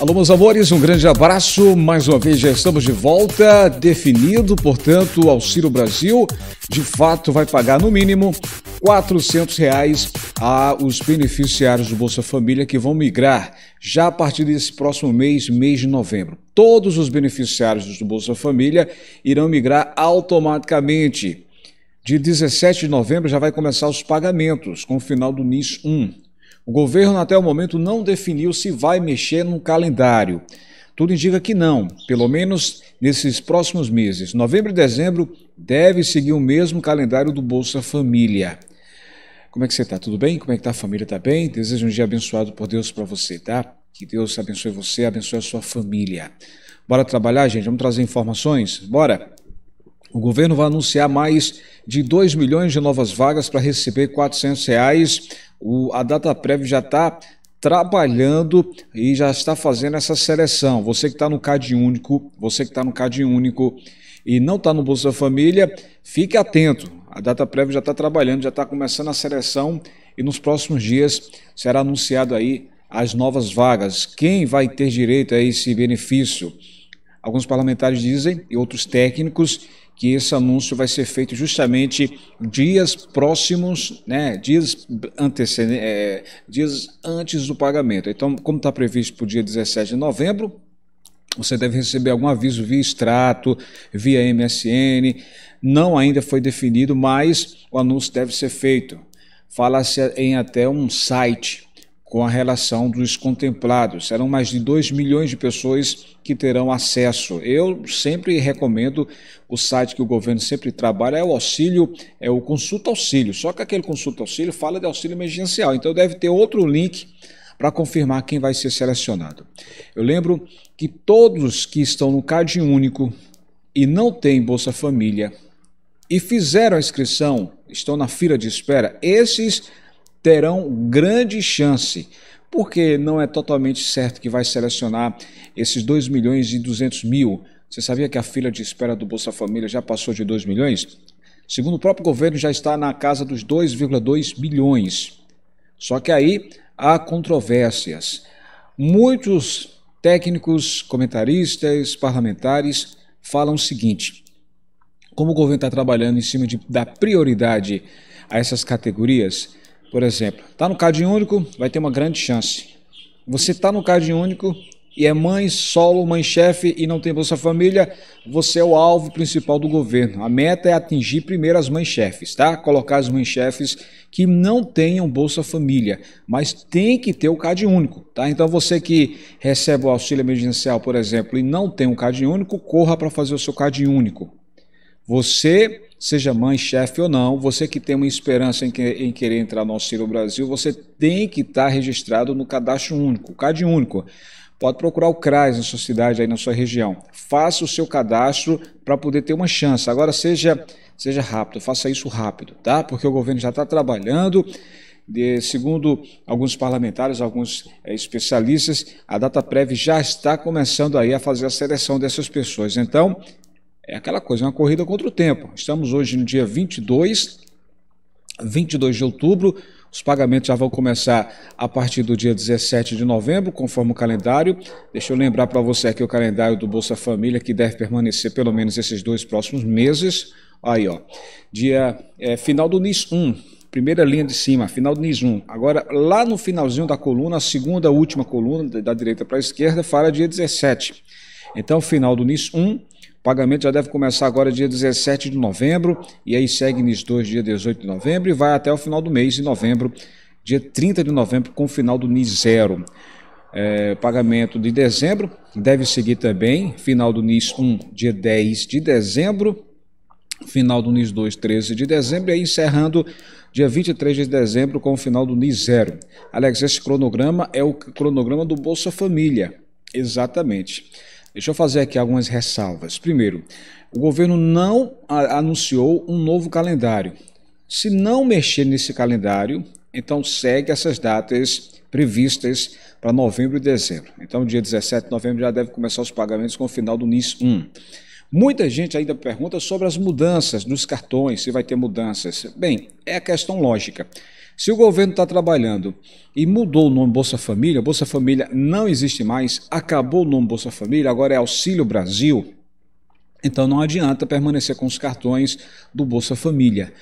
Alô, meus amores, um grande abraço. Mais uma vez já estamos de volta. Definido, portanto, o Auxílio Brasil de fato vai pagar no mínimo R$ reais a os beneficiários do Bolsa Família que vão migrar já a partir desse próximo mês, mês de novembro. Todos os beneficiários do Bolsa Família irão migrar automaticamente. De 17 de novembro já vai começar os pagamentos com o final do NIS 1. O governo até o momento não definiu se vai mexer no calendário. Tudo indica que não, pelo menos nesses próximos meses. Novembro e dezembro deve seguir o mesmo calendário do Bolsa Família. Como é que você está? Tudo bem? Como é que está a família? Está bem? Desejo um dia abençoado por Deus para você, tá? Que Deus abençoe você, abençoe a sua família. Bora trabalhar, gente? Vamos trazer informações? Bora! O governo vai anunciar mais de 2 milhões de novas vagas para receber R$ reais o, a data prévia já está trabalhando e já está fazendo essa seleção. Você que está no CAD único, você que está no CAD único e não está no Bolsa Família, fique atento. A data prévia já está trabalhando, já está começando a seleção e nos próximos dias será anunciado aí as novas vagas. Quem vai ter direito a esse benefício? Alguns parlamentares dizem e outros técnicos que esse anúncio vai ser feito justamente dias próximos, né, dias, antecedentes, é, dias antes do pagamento. Então, como está previsto para o dia 17 de novembro, você deve receber algum aviso via extrato, via MSN. Não ainda foi definido, mas o anúncio deve ser feito. Fala-se em até um site com a relação dos contemplados. Serão mais de 2 milhões de pessoas que terão acesso. Eu sempre recomendo o site que o governo sempre trabalha, é o auxílio, é o consulta auxílio. Só que aquele consulta auxílio fala de auxílio emergencial, então deve ter outro link para confirmar quem vai ser selecionado. Eu lembro que todos que estão no Cade único e não têm Bolsa Família e fizeram a inscrição, estão na fila de espera, esses terão grande chance, porque não é totalmente certo que vai selecionar esses 2 milhões e 200 mil. Você sabia que a fila de espera do Bolsa Família já passou de 2 milhões? Segundo o próprio governo, já está na casa dos 2,2 bilhões. Só que aí há controvérsias. Muitos técnicos, comentaristas, parlamentares falam o seguinte: como o governo está trabalhando em cima de, da prioridade a essas categorias, por exemplo, está no Cade único, vai ter uma grande chance. Você está no Cade único e é mãe solo, mãe chefe e não tem Bolsa Família, você é o alvo principal do governo. A meta é atingir primeiro as mães chefes, tá? Colocar as mães chefes que não tenham Bolsa Família, mas tem que ter o Cade único, tá? Então você que recebe o auxílio emergencial, por exemplo, e não tem um Cade único, corra para fazer o seu Cade único. Você seja mãe, chefe ou não, você que tem uma esperança em, que, em querer entrar no Auxílio Brasil, você tem que estar tá registrado no cadastro único, CAD único. Pode procurar o CRAS na sua cidade, aí na sua região. Faça o seu cadastro para poder ter uma chance. Agora, seja, seja rápido, faça isso rápido, tá? Porque o governo já está trabalhando. De, segundo alguns parlamentares, alguns é, especialistas, a data prévia já está começando aí a fazer a seleção dessas pessoas. Então, é aquela coisa, é uma corrida contra o tempo. Estamos hoje no dia 22, 22 de outubro. Os pagamentos já vão começar a partir do dia 17 de novembro, conforme o calendário. Deixa eu lembrar para você aqui o calendário do Bolsa Família, que deve permanecer pelo menos esses dois próximos meses. Aí, ó. Dia é, final do NIS 1, primeira linha de cima, final do NIS 1. Agora, lá no finalzinho da coluna, a segunda, última coluna, da direita para a esquerda, fala dia 17. Então, final do NIS 1 o pagamento já deve começar agora dia 17 de novembro e aí segue nos dois dia 18 de novembro e vai até o final do mês de novembro, dia 30 de novembro com o final do NIS 0. É, pagamento de dezembro deve seguir também, final do NIS 1, dia 10 de dezembro, final do NIS 2, 13 de dezembro, e aí encerrando dia 23 de dezembro com o final do NIS 0. Alex, esse cronograma é o cronograma do Bolsa Família, exatamente. Deixa eu fazer aqui algumas ressalvas. Primeiro, o governo não anunciou um novo calendário. Se não mexer nesse calendário, então segue essas datas previstas para novembro e dezembro. Então, dia 17 de novembro já deve começar os pagamentos com o final do NIS 1. Muita gente ainda pergunta sobre as mudanças dos cartões, se vai ter mudanças. Bem, é a questão lógica. Se o governo está trabalhando e mudou o nome Bolsa Família, Bolsa Família não existe mais, acabou o nome Bolsa Família, agora é Auxílio Brasil, então não adianta permanecer com os cartões do Bolsa Família.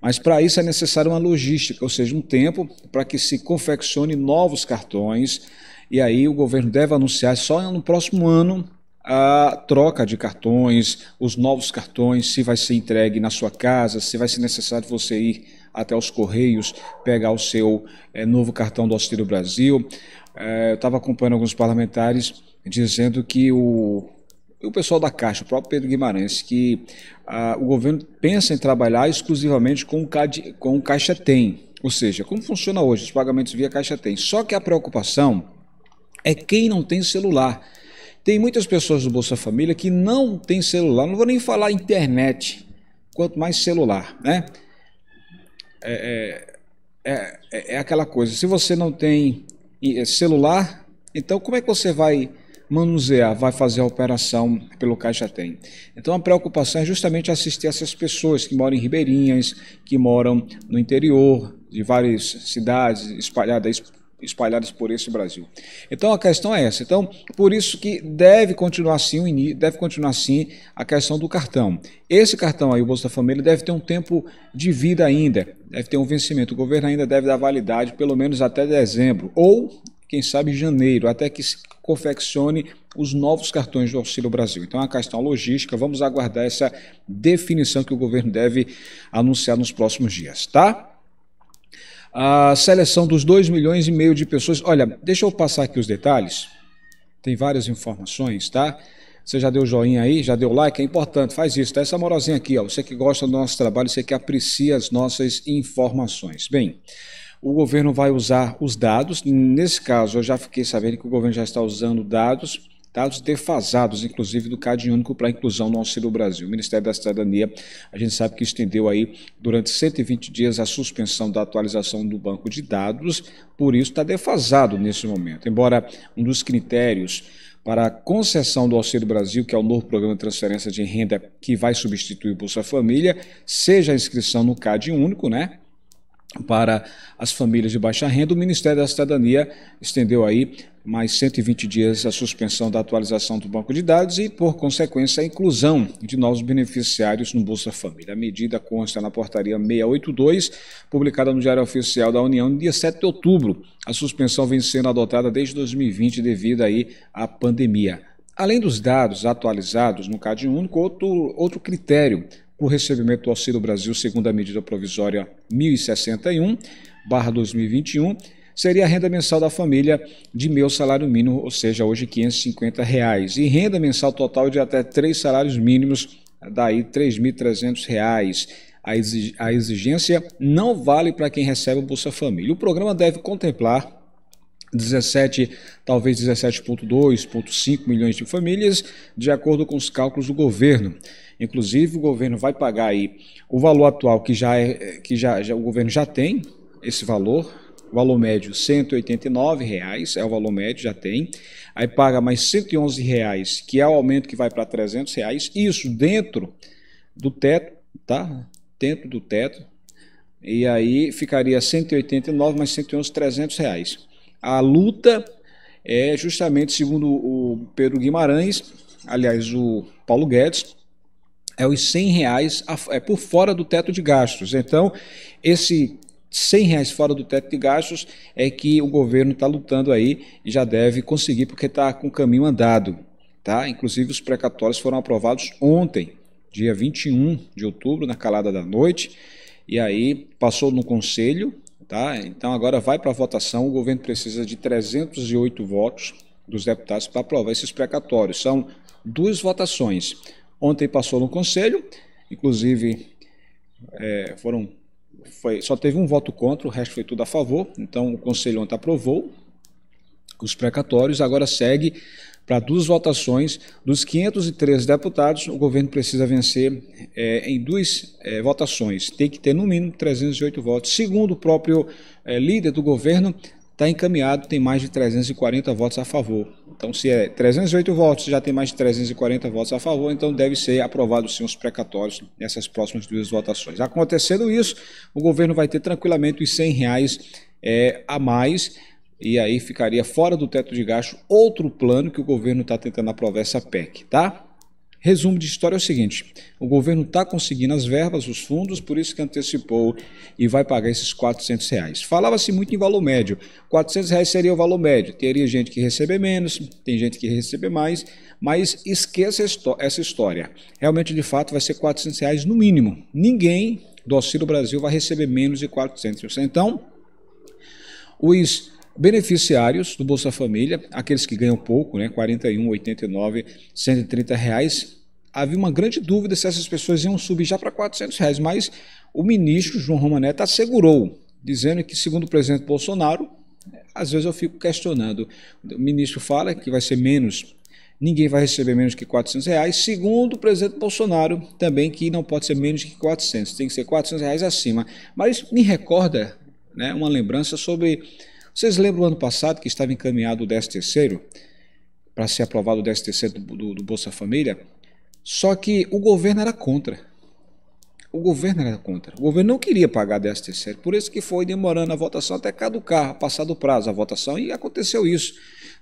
Mas para isso é necessário uma logística, ou seja, um tempo para que se confeccione novos cartões. E aí o governo deve anunciar só no próximo ano a troca de cartões, os novos cartões, se vai ser entregue na sua casa, se vai ser necessário você ir até os Correios pegar o seu é, novo cartão do Auxílio Brasil. É, eu estava acompanhando alguns parlamentares dizendo que o, o pessoal da Caixa, o próprio Pedro Guimarães, que a, ah, o governo pensa em trabalhar exclusivamente com o, CAD, com o Caixa Tem. Ou seja, como funciona hoje os pagamentos via Caixa Tem. Só que a preocupação é quem não tem celular. Tem muitas pessoas do Bolsa Família que não tem celular, não vou nem falar internet, quanto mais celular, né? É é, é, é, é, aquela coisa. Se você não tem é, celular, então como é que você vai manusear, vai fazer a operação pelo Caixa Tem? Então a preocupação é justamente assistir essas pessoas que moram em Ribeirinhas, que moram no interior de várias cidades espalhadas espalhadas por esse Brasil. Então a questão é essa. Então, por isso que deve continuar assim, deve continuar assim a questão do cartão. Esse cartão aí, o Bolsa Família, deve ter um tempo de vida ainda, deve ter um vencimento. O governo ainda deve dar validade pelo menos até dezembro ou quem sabe janeiro, até que se confeccione os novos cartões do Auxílio Brasil. Então é uma questão logística, vamos aguardar essa definição que o governo deve anunciar nos próximos dias, tá? A seleção dos 2 milhões e meio de pessoas. Olha, deixa eu passar aqui os detalhes. Tem várias informações, tá? Você já deu joinha aí, já deu like, é importante, faz isso, tá? essa morosinha aqui, ó. Você que gosta do nosso trabalho, você que aprecia as nossas informações. Bem, o governo vai usar os dados. Nesse caso, eu já fiquei sabendo que o governo já está usando dados dados defasados, inclusive do CAD único para a inclusão no Auxílio Brasil. O Ministério da Cidadania, a gente sabe que estendeu aí durante 120 dias a suspensão da atualização do banco de dados, por isso está defasado nesse momento. Embora um dos critérios para a concessão do Auxílio Brasil, que é o novo programa de transferência de renda que vai substituir o Bolsa Família, seja a inscrição no CAD único, né? para as famílias de baixa renda, o Ministério da Cidadania estendeu aí mais 120 dias a suspensão da atualização do banco de dados e, por consequência, a inclusão de novos beneficiários no Bolsa Família. A medida consta na portaria 682, publicada no Diário Oficial da União no dia 7 de outubro. A suspensão vem sendo adotada desde 2020 devido aí à pandemia. Além dos dados atualizados no CAD único, outro, outro critério para o recebimento do Auxílio Brasil, segundo a medida provisória 1061, 2021, seria a renda mensal da família de meu salário mínimo, ou seja, hoje R$ 550,00, e renda mensal total de até três salários mínimos, daí R$ 3.300,00. A exigência não vale para quem recebe o Bolsa Família. O programa deve contemplar 17, talvez 17,2, milhões de famílias, de acordo com os cálculos do governo. Inclusive, o governo vai pagar aí o valor atual que já é, que já, já o governo já tem esse valor, o valor médio R$ 189,00 é o valor médio, já tem. Aí paga mais R$ 111,00, que é o aumento que vai para R$ 300,00, isso dentro do teto, tá? Dentro do teto. E aí ficaria 189 mais 111, 300 reais. A luta é justamente, segundo o Pedro Guimarães, aliás, o Paulo Guedes, é os 100 reais é por fora do teto de gastos. Então, esse 100 reais fora do teto de gastos é que o governo está lutando aí e já deve conseguir, porque está com o caminho andado. Tá? Inclusive, os precatórios foram aprovados ontem, dia 21 de outubro, na calada da noite, e aí passou no conselho. Tá? Então, agora vai para a votação. O governo precisa de 308 votos dos deputados para aprovar esses precatórios. São duas votações Ontem passou no conselho, inclusive é, foram, foi, só teve um voto contra, o resto foi tudo a favor. Então o conselho ontem aprovou os precatórios, agora segue para duas votações dos 513 deputados. O governo precisa vencer é, em duas é, votações, tem que ter no mínimo 308 votos. Segundo o próprio é, líder do governo, está encaminhado, tem mais de 340 votos a favor. Então, se é 308 votos, já tem mais de 340 votos a favor, então deve ser aprovado sim os precatórios nessas próximas duas votações. Acontecendo isso, o governo vai ter tranquilamente os 100 reais é, a mais e aí ficaria fora do teto de gasto outro plano que o governo está tentando aprovar essa PEC, tá? Resumo de história é o seguinte: o governo está conseguindo as verbas, os fundos, por isso que antecipou e vai pagar esses 400 reais. Falava-se muito em valor médio. 400 reais seria o valor médio. Teria gente que receber menos, tem gente que receber mais, mas esqueça essa história. Realmente, de fato, vai ser 400 reais no mínimo. Ninguém do Auxílio Brasil vai receber menos de 400. Então, os Beneficiários do Bolsa Família, aqueles que ganham pouco, né, 41, 89, 130 reais, havia uma grande dúvida se essas pessoas iam subir já para 400 reais, mas o ministro João Romanetta tá assegurou, dizendo que, segundo o presidente Bolsonaro, às vezes eu fico questionando, o ministro fala que vai ser menos, ninguém vai receber menos que 400 reais, segundo o presidente Bolsonaro também que não pode ser menos que 400, tem que ser 400 reais acima, mas me recorda né, uma lembrança sobre vocês lembram ano passado que estava encaminhado o 13 terceiro para ser aprovado o 13 terceiro do, do, do Bolsa Família? Só que o governo era contra. O governo era contra. O governo não queria pagar 13 terceiro, por isso que foi demorando a votação até caducar, passar do prazo a votação, e aconteceu isso.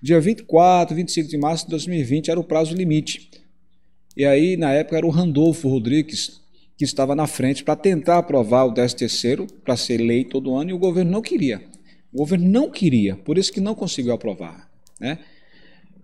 Dia 24, 25 de março de 2020 era o prazo limite. E aí, na época, era o Randolfo Rodrigues que estava na frente para tentar aprovar o 13 terceiro, para ser lei todo ano, e o governo não queria. O governo não queria, por isso que não conseguiu aprovar. Né?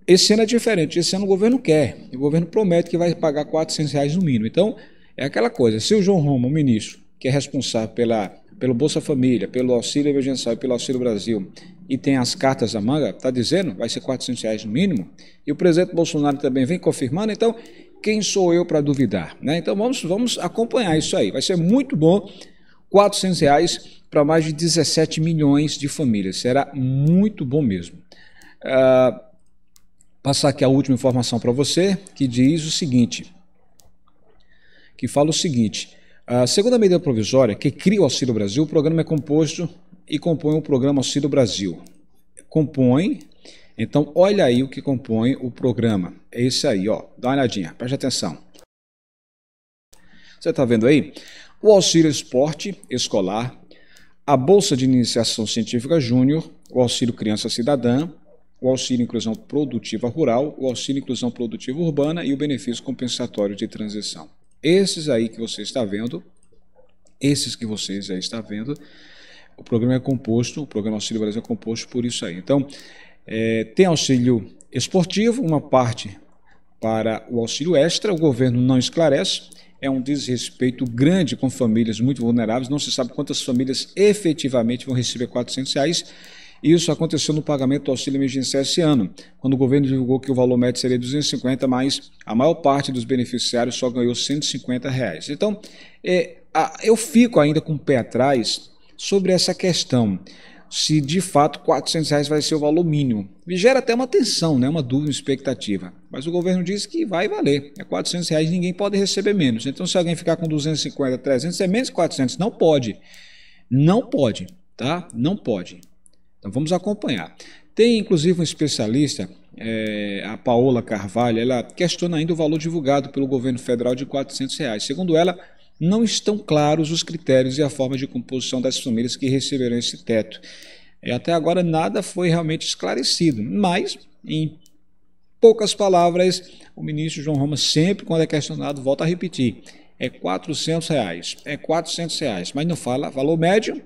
Esse ano é diferente, esse ano o governo quer, o governo promete que vai pagar 400 reais no mínimo. Então, é aquela coisa, se o João Roma, o ministro, que é responsável pela, pelo Bolsa Família, pelo Auxílio Emergencial e pelo Auxílio Brasil, e tem as cartas à manga, está dizendo, vai ser 400 reais no mínimo, e o presidente Bolsonaro também vem confirmando, então, quem sou eu para duvidar? Né? Então, vamos, vamos acompanhar isso aí, vai ser muito bom 400 reais para mais de 17 milhões de famílias. Será muito bom mesmo. Uh, passar aqui a última informação para você, que diz o seguinte, que fala o seguinte, uh, segundo a medida provisória que cria o Auxílio Brasil, o programa é composto e compõe o programa Auxílio Brasil. Compõe, então olha aí o que compõe o programa. É esse aí, ó. Dá uma olhadinha, preste atenção. Você está vendo aí? o auxílio esporte escolar, a bolsa de iniciação científica júnior, o auxílio criança cidadã, o auxílio inclusão produtiva rural, o auxílio inclusão produtiva urbana e o benefício compensatório de transição. Esses aí que você está vendo, esses que vocês já está vendo, o programa é composto, o programa Auxílio Brasil é composto por isso aí. Então, é, tem auxílio esportivo, uma parte para o auxílio extra, o governo não esclarece, é um desrespeito grande com famílias muito vulneráveis. Não se sabe quantas famílias efetivamente vão receber 400 reais. Isso aconteceu no pagamento do auxílio emergencial esse ano, quando o governo divulgou que o valor médio seria 250, mas a maior parte dos beneficiários só ganhou 150 reais. Então, é, a, eu fico ainda com o pé atrás sobre essa questão se de fato 400 reais vai ser o valor mínimo. E gera até uma tensão, né? uma dúvida, uma expectativa. Mas o governo diz que vai valer. É 400 reais, ninguém pode receber menos. Então, se alguém ficar com 250, 300, é menos 400. Não pode. Não pode, tá? Não pode. Então, vamos acompanhar. Tem, inclusive, um especialista, é, a Paola Carvalho, ela questiona ainda o valor divulgado pelo governo federal de 400 reais. Segundo ela, não estão claros os critérios e a forma de composição das famílias que receberão esse teto. E é, até agora nada foi realmente esclarecido, mas em poucas palavras, o ministro João Roma sempre quando é questionado volta a repetir: é 400 reais, é 400 reais, mas não fala valor médio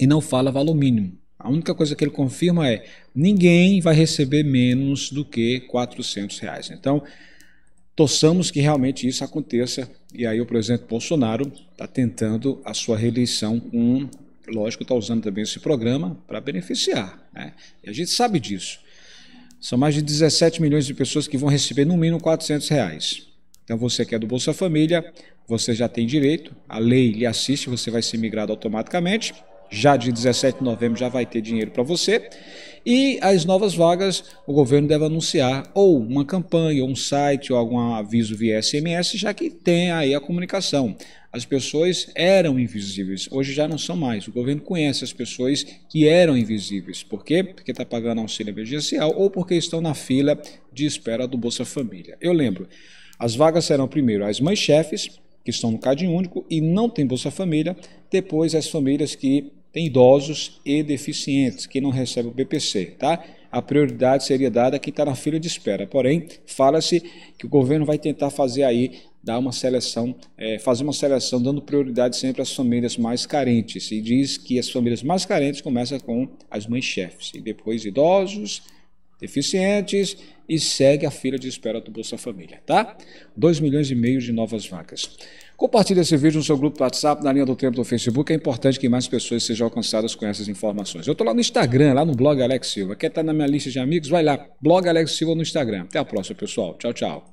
e não fala valor mínimo. A única coisa que ele confirma é ninguém vai receber menos do que 400 reais. Então Torçamos que realmente isso aconteça. E aí o presidente Bolsonaro está tentando a sua reeleição com, lógico, está usando também esse programa para beneficiar. Né? E a gente sabe disso. São mais de 17 milhões de pessoas que vão receber no mínimo 400 reais. Então você que é do Bolsa Família, você já tem direito, a lei lhe assiste, você vai ser migrado automaticamente já de 17 de novembro já vai ter dinheiro para você. E as novas vagas, o governo deve anunciar ou uma campanha, ou um site, ou algum aviso via SMS, já que tem aí a comunicação. As pessoas eram invisíveis, hoje já não são mais. O governo conhece as pessoas que eram invisíveis. Por quê? Porque está pagando auxílio emergencial ou porque estão na fila de espera do Bolsa Família. Eu lembro, as vagas serão primeiro as mães-chefes, que estão no Cade Único e não tem Bolsa Família, depois as famílias que tem idosos e deficientes que não recebem o BPC, tá? A prioridade seria dada a quem está na fila de espera. Porém, fala-se que o governo vai tentar fazer aí dar uma seleção, é, fazer uma seleção dando prioridade sempre às famílias mais carentes. E diz que as famílias mais carentes começam com as mães chefes e depois idosos, deficientes e segue a fila de espera do Bolsa Família, tá? 2 milhões e meio de novas vagas. Compartilhe esse vídeo no seu grupo do WhatsApp, na linha do tempo do Facebook. É importante que mais pessoas sejam alcançadas com essas informações. Eu estou lá no Instagram, lá no blog Alex Silva. Quer estar tá na minha lista de amigos? Vai lá, blog Alex Silva no Instagram. Até a próxima, pessoal. Tchau, tchau.